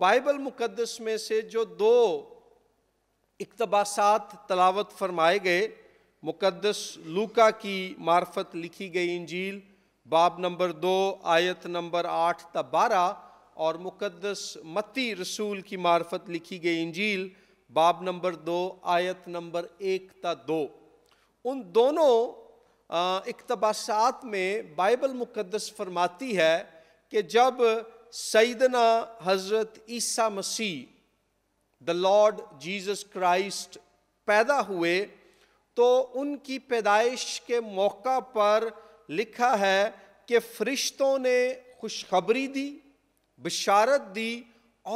Bible मुकदस में से जो दो इकतबासात तलावत फरमाए गए मुकदस लूका की मार्फत लिखी गई इंजील बाब नंबर दो आयत नंबर आठ त बारह और मुकदस मती रसूल की मार्फत लिखी गई इंजील बाब नंबर दो आयत नंबर एक त दो उन दोनों इकतबासात में बाइबल मुकदस फरमाती है कि जब सईदना हजरत ईसा मसीह द लॉर्ड जीसस क्राइस्ट पैदा हुए तो उनकी पैदाइश के मौका पर लिखा है कि फरिश्तों ने खुशखबरी दी बशारत दी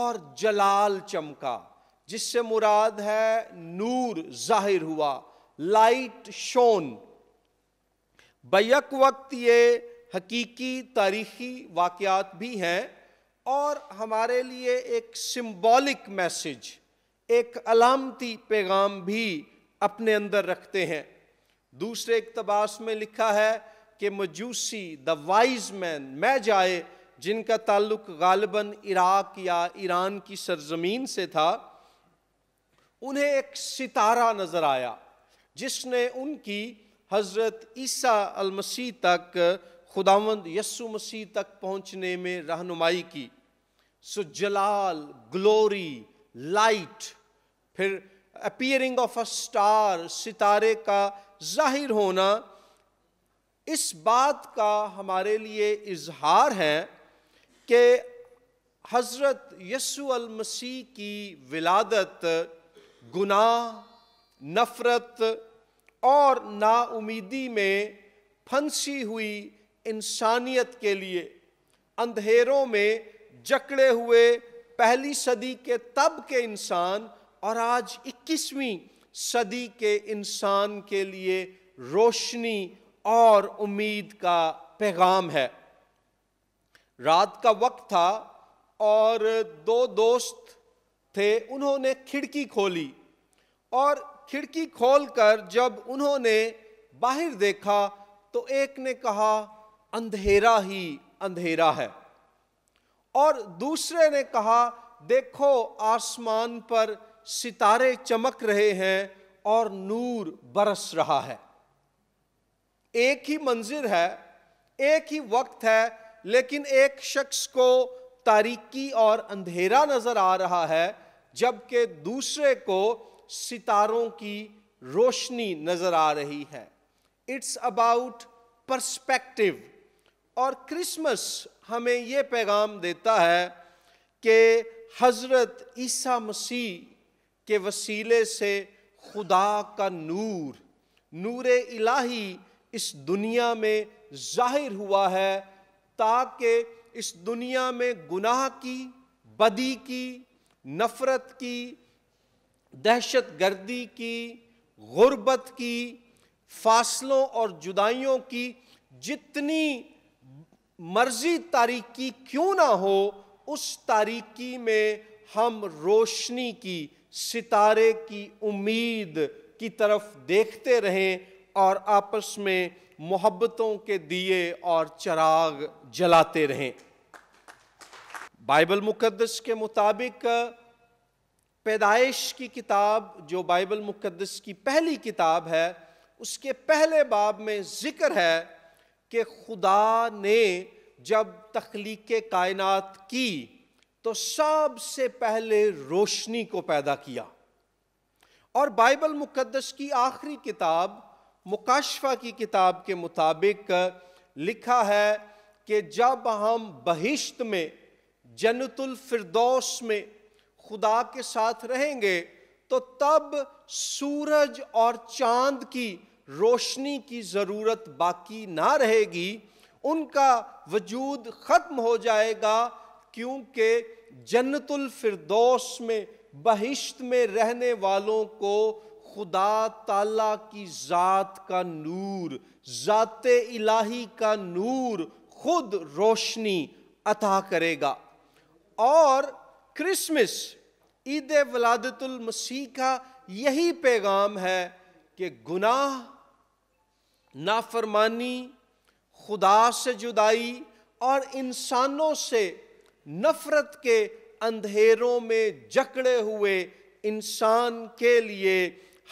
और जलाल चमका जिससे मुराद है नूर जाहिर हुआ लाइट शोन बक वक्त ये हकीकी तारीखी वाक़ात भी हैं और हमारे लिए एक सिंबॉलिक मैसेज एक अलामती पैगाम भी अपने अंदर रखते हैं दूसरे इकतबास में लिखा है कि मजूसी द वाइज मैन मैं जाए जिनका ताल्लुक गालबन इराक या ईरान की सरजमीन से था उन्हें एक सितारा नज़र आया जिसने उनकी हज़रत ईसा अलमसी तक खुदावंद यस्सु मसीह तक पहुंचने में रहनुमाई की सो जलाल ग्लोरी लाइट फिर अपियरिंग ऑफ अ स्टार सितारे का जाहिर होना इस बात का हमारे लिए इजहार है कि हज़रत यसु अल मसीह की विलादत गुनाह नफ़रत और नाउमीदी में फंसी हुई इंसानियत के लिए अंधेरों में जकड़े हुए पहली सदी के तब के इंसान और आज 21वीं सदी के इंसान के लिए रोशनी और उम्मीद का पैगाम है रात का वक्त था और दो दोस्त थे उन्होंने खिड़की खोली और खिड़की खोलकर जब उन्होंने बाहर देखा तो एक ने कहा अंधेरा ही अंधेरा है और दूसरे ने कहा देखो आसमान पर सितारे चमक रहे हैं और नूर बरस रहा है एक ही मंजिल है एक ही वक्त है लेकिन एक शख्स को तारीकी और अंधेरा नज़र आ रहा है जबकि दूसरे को सितारों की रोशनी नज़र आ रही है इट्स अबाउट परस्पेक्टिव और क्रिसमस हमें ये पैगाम देता है कि हज़रत ईसा मसीह के वसीले से खुदा का नूर नूर इलाही इस दुनिया में जाहिर हुआ है ताकि इस दुनिया में गुनाह की बदी की नफ़रत की दहशत गर्दी की गुर्बत की फासलों और जुदाइयों की जितनी मर्जी तारीकी क्यों ना हो उस तारीकी में हम रोशनी की सितारे की उम्मीद की तरफ देखते रहें और आपस में मोहब्बतों के दिए और चराग जलाते रहें बाइबल मुकद्दस के मुताबिक पैदाइश की किताब जो बाइबल मुकद्दस की पहली किताब है उसके पहले बाब में जिक्र है कि खुदा ने जब तख्लीक कायनात की तो सबसे पहले रोशनी को पैदा किया और बाइबल मुकदस की आखिरी किताब मुकाशफा की किताब के मुताबिक लिखा है कि जब हम बहिश्त में जन्नतुल फिरदौस में खुदा के साथ रहेंगे तो तब सूरज और चांद की रोशनी की ज़रूरत बाकी ना रहेगी उनका वजूद ख़त्म हो जाएगा क्योंकि जन्नतुल फिरदौस में बहिश्त में रहने वालों को खुदा ताला की ज़ात का नूर ज़ात इलाही का नूर खुद रोशनी अता करेगा और क्रिसमस ईद वलादतुल मसीह का यही पैगाम है कि गुनाह नाफरमानी खुदा से जुदाई और इंसानों से नफरत के अंधेरों में जकड़े हुए इंसान के लिए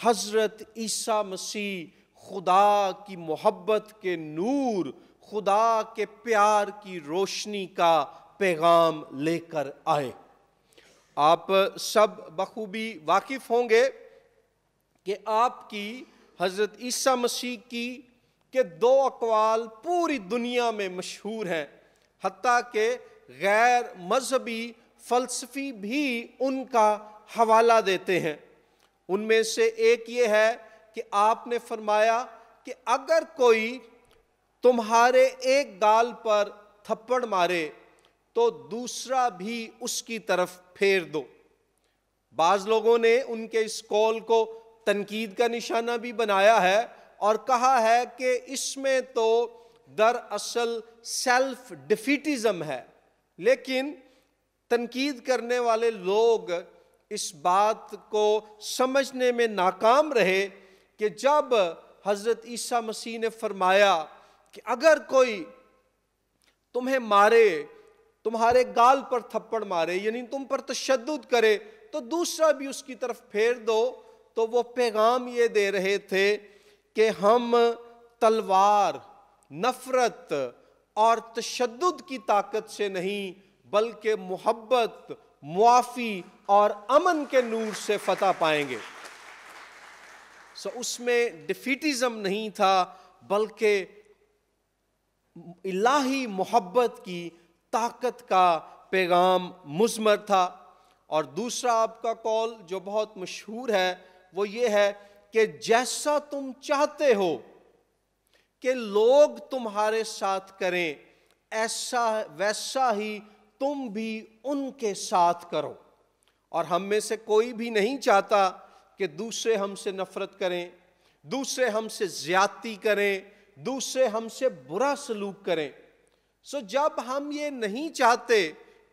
हज़रत ईसा मसीह खुदा की मोहब्बत के नूर खुदा के प्यार की रोशनी का पैगाम लेकर आए आप सब बखूबी वाकिफ़ होंगे कि आपकी हज़रत ईसा मसीह की कि दो अकवाल पूरी दुनिया में मशहूर हैं हती के गैर मजहबी फ़लसफ़ी भी उनका हवाला देते हैं उनमें से एक ये है कि आपने फरमाया कि अगर कोई तुम्हारे एक गाल पर थप्पड़ मारे तो दूसरा भी उसकी तरफ फेर दो बाज़ लोगों ने उनके इस कौल को तनकीद का निशाना भी बनाया है और कहा है कि इसमें तो दरअसल सेल्फ डिफिटिज़म है लेकिन तनकीद करने वाले लोग इस बात को समझने में नाकाम रहे कि जब हज़रत ईसा मसीह ने फरमाया कि अगर कोई तुम्हें मारे तुम्हारे गाल पर थप्पड़ मारे यानी तुम पर तशद करे तो दूसरा भी उसकी तरफ फेर दो तो वो पैगाम ये दे रहे थे कि हम तलवार नफरत और तशद की ताकत से नहीं बल्कि मोहब्बत मुआफ़ी और अमन के नूर से फतह पाएंगे सो उसमें डिफीटिज़म नहीं था बल्कि इलाही मोहब्बत की ताकत का पैगाम मुजमर था और दूसरा आपका कॉल जो बहुत मशहूर है वो ये है कि जैसा तुम चाहते हो कि लोग तुम्हारे साथ करें ऐसा वैसा ही तुम भी उनके साथ करो और हम में से कोई भी नहीं चाहता कि दूसरे हमसे नफरत करें दूसरे हमसे ज्यादती करें दूसरे हमसे बुरा सलूक करें सो जब हम ये नहीं चाहते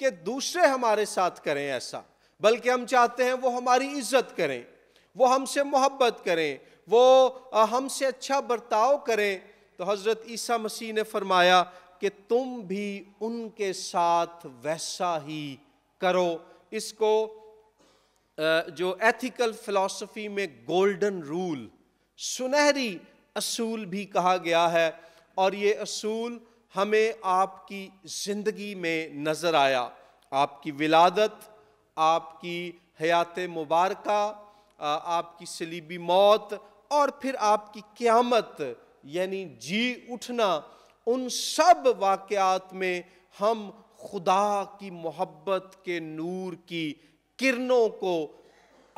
कि दूसरे हमारे साथ करें ऐसा बल्कि हम चाहते हैं वो हमारी इज्जत करें वो हमसे मोहब्बत करें वो हमसे अच्छा बर्ताव करें तो हज़रत ईसा मसीह ने फरमाया कि तुम भी उनके साथ वैसा ही करो इसको जो एथिकल फिलॉसफी में गोल्डन रूल सुनहरी असूल भी कहा गया है और ये असूल हमें आपकी ज़िंदगी में नज़र आया आपकी विलादत आपकी हयात मुबारका आपकी सलीबी मौत और फिर आपकी क़्यामत यानी जी उठना उन सब वाक़ात में हम खुदा की मोहब्बत के नूर की किरणों को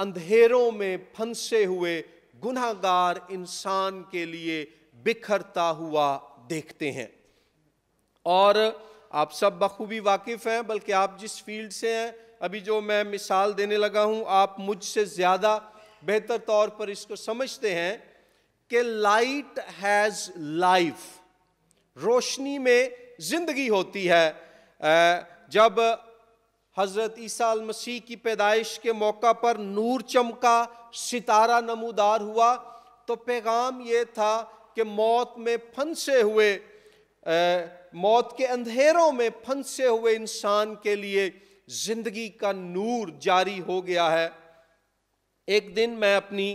अंधेरों में फंसे हुए गुनागार इंसान के लिए बिखरता हुआ देखते हैं और आप सब बखूबी वाकिफ़ हैं बल्कि आप जिस फील्ड से हैं अभी जो मैं मिसाल देने लगा हूँ आप मुझसे ज़्यादा बेहतर तौर पर इसको समझते हैं कि लाइट हैज़ लाइफ रोशनी में ज़िंदगी होती है जब हज़रत ईसा मसीह की पैदाइश के मौका पर नूर चमका सितारा नमूदार हुआ तो पैगाम ये था कि मौत में फंसे हुए आ, मौत के अंधेरों में फंसे हुए इंसान के लिए जिंदगी का नूर जारी हो गया है एक दिन मैं अपनी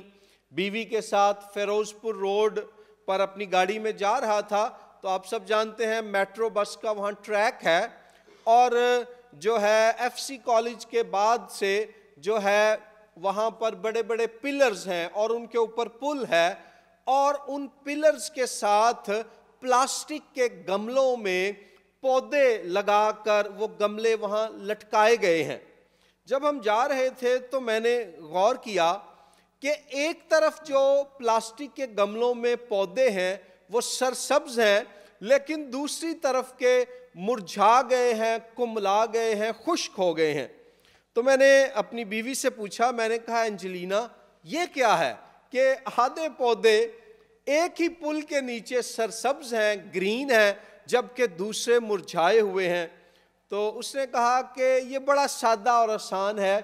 बीवी के साथ फिरोजपुर रोड पर अपनी गाड़ी में जा रहा था तो आप सब जानते हैं मेट्रो बस का वहाँ ट्रैक है और जो है एफसी कॉलेज के बाद से जो है वहाँ पर बड़े बड़े पिलर्स हैं और उनके ऊपर पुल है और उन पिलर्स के साथ प्लास्टिक के गमलों में पौधे लगाकर वो गमले वहाँ लटकाए गए हैं जब हम जा रहे थे तो मैंने गौर किया कि एक तरफ जो प्लास्टिक के गमलों में पौधे हैं वो सरसब्ज हैं लेकिन दूसरी तरफ के मुरझा गए हैं कुमला गए हैं खुश्क हो गए हैं तो मैंने अपनी बीवी से पूछा मैंने कहा एंजलिना ये क्या है कि आधे पौधे एक ही पुल के नीचे सरसब्ज हैं ग्रीन हैं जबकि दूसरे मुरझाए हुए हैं तो उसने कहा कि ये बड़ा सादा और आसान है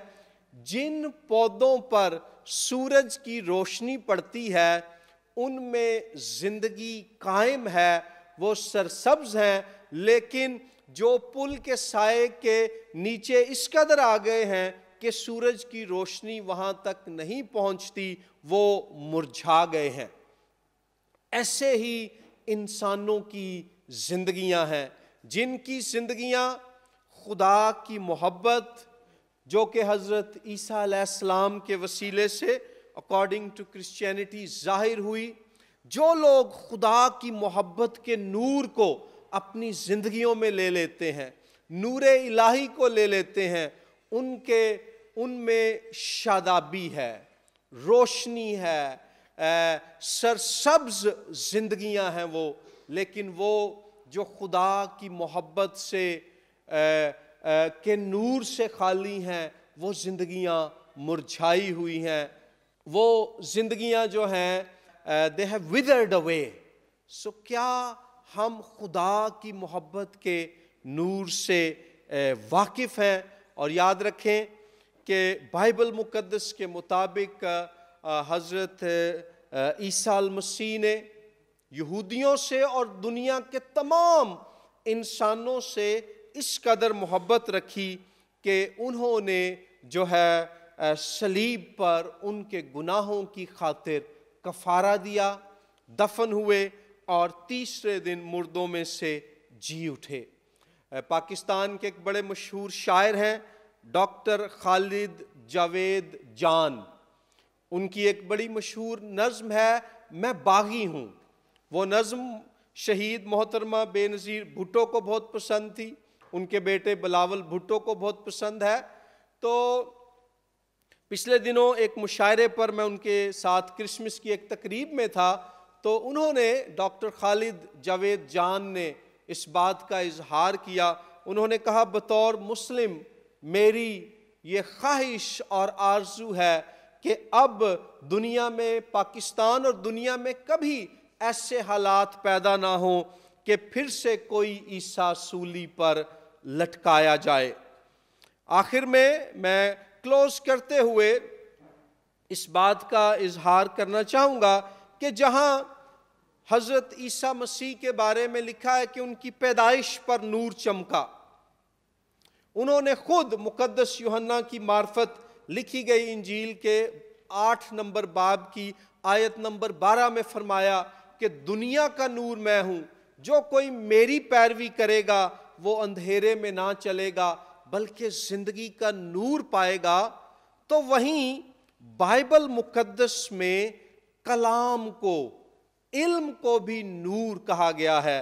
जिन पौधों पर सूरज की रोशनी पड़ती है उनमें ज़िंदगी कायम है वो सरसब्ज हैं लेकिन जो पुल के साय के नीचे इस कदर आ गए हैं कि सूरज की रोशनी वहाँ तक नहीं पहुँचती वो मुरझा गए हैं ऐसे ही इंसानों की जिंदगियां हैं जिनकी जिंदगियां खुदा की मोहब्बत जो कि हज़रत ईसीम के वसीले से अकॉर्डिंग टू क्रिश्चियनिटी जाहिर हुई जो लोग खुदा की मोहब्बत के नूर को अपनी ज़िंदगियों में ले लेते हैं नूर इलाही को ले लेते हैं उनके उनमें शादाबी है रोशनी है सरसब्ज जिंदगियां हैं वो लेकिन वो जो खुदा की मोहब्बत से आ, आ, के नूर से खाली हैं वो जिंदगियां मुरझाई हुई हैं वो जिंदगियां जो हैं they have withered away so क्या हम खुदा की मोहब्बत के नूर से वाकिफ़ हैं और याद रखें कि बाइबल मुक़दस के मुताबिक हज़रत ईसा मसीह ने यहूदियों से और दुनिया के तमाम इंसानों से इस कदर मोहब्बत रखी कि उन्होंने जो है सलीब पर उनके गुनाहों की खातिर कफारा दिया दफन हुए और तीसरे दिन मुर्दों में से जी उठे पाकिस्तान के एक बड़े मशहूर शायर हैं डॉक्टर खालिद जावेद जान उनकी एक बड़ी मशहूर नज़म है मैं बागी हूँ वो नज़म शहीद मोहतरमा बेनज़ीर भुट्टो को बहुत पसंद थी उनके बेटे बिलावल भुट्टो को बहुत पसंद है तो पिछले दिनों एक मुशायरे पर मैं उनके साथ क्रिसमस की एक तकरीब में था तो उन्होंने डॉक्टर खालिद जावेद जान ने इस बात का इजहार किया उन्होंने कहा बतौर मुस्लिम मेरी ये ख्वाहिश और आरजू है कि अब दुनिया में पाकिस्तान और दुनिया में कभी ऐसे हालात पैदा ना हो कि फिर से कोई ईसा सूली पर लटकाया जाए आखिर में मैं क्लोज करते हुए इस बात का इजहार करना चाहूँगा कि जहाँ हज़रत ईसा मसीह के बारे में लिखा है कि उनकी पैदाइश पर नूर चमका उन्होंने खुद मुकदस यूहन्ना की मार्फत लिखी गई इंजील के आठ नंबर बाब की आयत नंबर बारह में फरमाया कि दुनिया का नूर मैं हूँ जो कोई मेरी पैरवी करेगा वो अंधेरे में ना चलेगा बल्कि ज़िंदगी का नूर पाएगा तो वहीं बाइबल मुकद्दस में कलाम को इल्म को भी नूर कहा गया है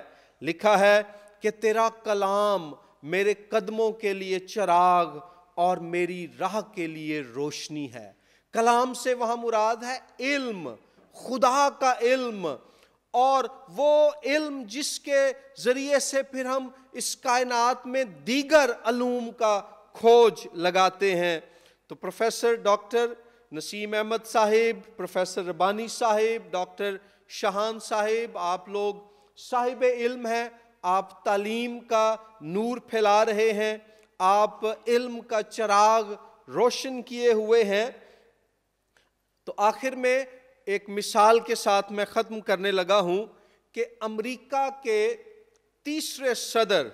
लिखा है कि तेरा कलाम मेरे कदमों के लिए चराग और मेरी राह के लिए रोशनी है कलाम से वहाँ मुराद है इल्म खुदा का इल्म और वो इल्म जिसके ज़रिए से फिर हम इस कायनात में दीगर अलूम का खोज लगाते हैं तो professor doctor Naseem Ahmed Sahib professor Rabbani Sahib doctor Shahan Sahib आप लोग साहिब इल्म हैं आप तालीम का नूर फैला रहे हैं आप इल्म का चराग रोशन किए हुए हैं तो आखिर में एक मिसाल के साथ मैं ख़त्म करने लगा हूं कि अमेरिका के तीसरे सदर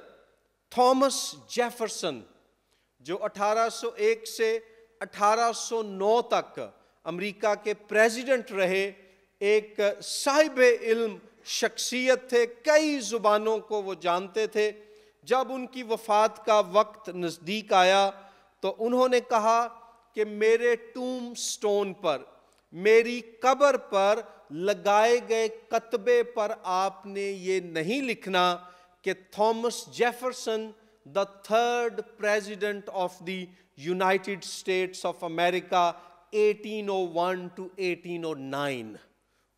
थॉमस जेफरसन जो 1801 से 1809 तक अमेरिका के प्रेसिडेंट रहे एक साहिब इल्म शख्सियत थे कई ज़ुबानों को वो जानते थे जब उनकी वफात का वक्त नज़दीक आया तो उन्होंने कहा कि मेरे टूम स्टोन पर मेरी कब्र पर लगाए गए कतबे पर आपने ये नहीं लिखना कि Thomas Jefferson the third president of the United States of America 1801 to 1809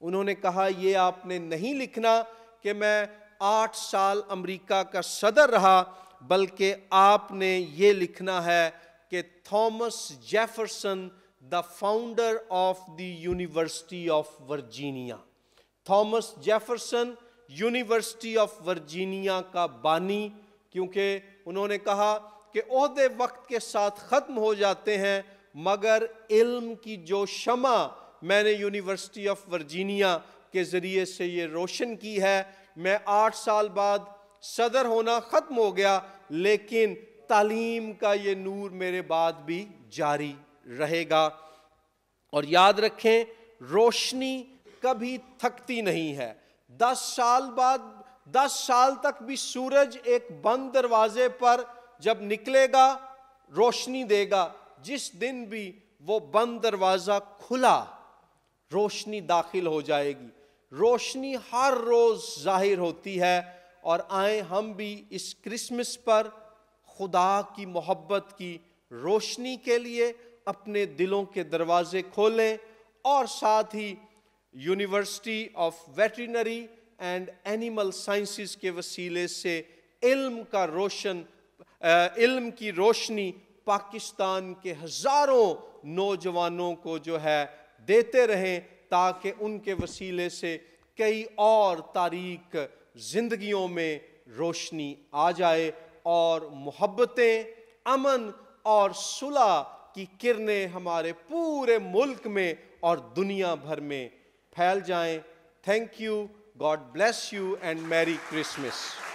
उन्होंने कहा ये आपने नहीं लिखना कि मैं आठ साल अमेरिका का सदर रहा बल्कि आपने ये लिखना है कि Thomas Jefferson the founder of the University of Virginia Thomas Jefferson University of Virginia का बानी क्योंकि उन्होंने कहा कि अहदे वक्त के साथ ख़त्म हो जाते हैं मगर इल्म की जो शमा मैंने यूनिवर्सिटी ऑफ वर्जीनिया के ज़रिए से ये रोशन की है मैं आठ साल बाद सदर होना ख़त्म हो गया लेकिन तालीम का ये नूर मेरे बाद भी जारी रहेगा और याद रखें रोशनी कभी थकती नहीं है दस साल बाद दस साल तक भी सूरज एक बंद दरवाजे पर जब निकलेगा रोशनी देगा जिस दिन भी वो बंद दरवाज़ा खुला रोशनी दाखिल हो जाएगी रोशनी हर रोज़ जाहिर होती है और आए हम भी इस क्रिसमस पर खुदा की मोहब्बत की रोशनी के लिए अपने दिलों के दरवाजे खोलें और साथ ही University of Veterinary and Animal Sciences के वसीले से इल्म का रोशन इल्म की रोशनी पाकिस्तान के हज़ारों नौजवानों को जो है देते रहें ताकि उनके वसीले से कई और तारीख ज़िंदगियों में रोशनी आ जाए और मोहब्बतें अमन और सुलह की किरणें हमारे पूरे मुल्क में और दुनिया भर में फैल जाएं। Thank you God bless you and merry Christmas